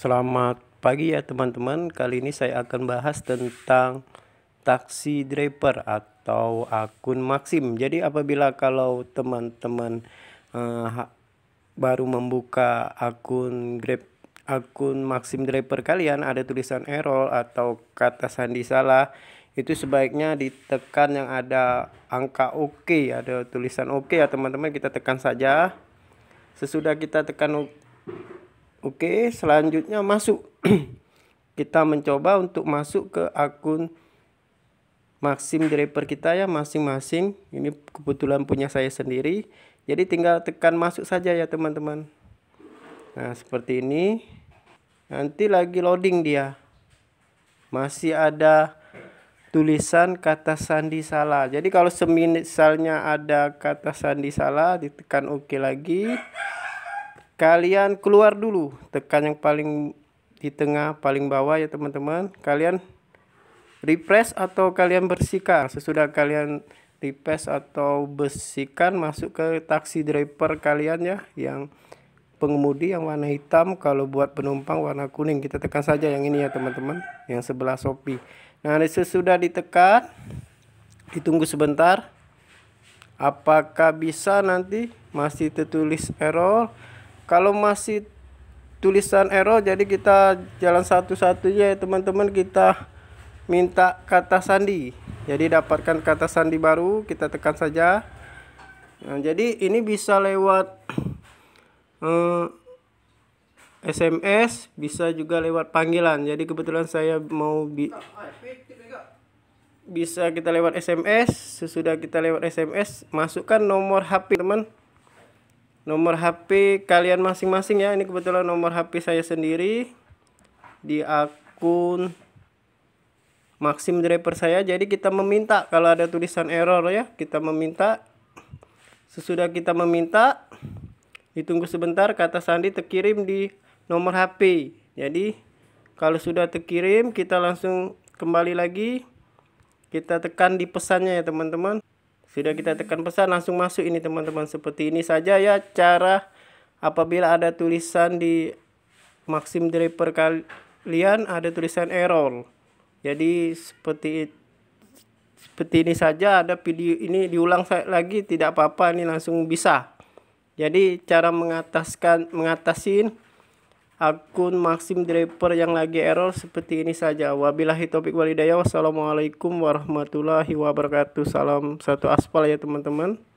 Selamat pagi ya teman-teman. Kali ini saya akan bahas tentang taksi driver atau akun Maxim. Jadi apabila kalau teman-teman uh, baru membuka akun Grab akun Maxim driver kalian ada tulisan error atau kata sandi salah, itu sebaiknya ditekan yang ada angka oke, OK, ada tulisan oke OK ya teman-teman, kita tekan saja. Sesudah kita tekan Oke, selanjutnya masuk. kita mencoba untuk masuk ke akun Maxim Draper kita ya masing-masing. Ini kebetulan punya saya sendiri. Jadi tinggal tekan masuk saja ya teman-teman. Nah, seperti ini. Nanti lagi loading dia. Masih ada tulisan kata sandi salah. Jadi kalau semisalnya ada kata sandi salah, ditekan oke OK lagi kalian keluar dulu tekan yang paling di tengah paling bawah ya teman-teman kalian refresh atau kalian bersihkan sesudah kalian refresh atau bersihkan masuk ke taksi driver kalian ya yang pengemudi yang warna hitam kalau buat penumpang warna kuning kita tekan saja yang ini ya teman-teman yang sebelah sopi nah sesudah ditekan ditunggu sebentar apakah bisa nanti masih tertulis error kalau masih tulisan error jadi kita jalan satu-satunya ya teman-teman kita minta kata sandi jadi dapatkan kata sandi baru kita tekan saja nah, jadi ini bisa lewat eh, SMS bisa juga lewat panggilan jadi kebetulan saya mau bi bisa kita lewat SMS sesudah kita lewat SMS masukkan nomor HP teman nomor HP kalian masing-masing ya. Ini kebetulan nomor HP saya sendiri di akun Maxim driver saya. Jadi kita meminta kalau ada tulisan error ya, kita meminta. Sesudah kita meminta, ditunggu sebentar kata sandi terkirim di nomor HP. Jadi kalau sudah terkirim, kita langsung kembali lagi kita tekan di pesannya ya teman-teman sudah kita tekan pesan langsung masuk ini teman-teman. Seperti ini saja ya cara apabila ada tulisan di Maxim driver kalian ada tulisan error. Jadi seperti seperti ini saja ada video ini diulang lagi tidak apa-apa ini langsung bisa. Jadi cara mengataskan mengatasin akun Maxim Draper yang lagi error seperti ini saja. Wabillahi topik walidaya. Wassalamualaikum warahmatullahi wabarakatuh. Salam satu aspal ya teman-teman.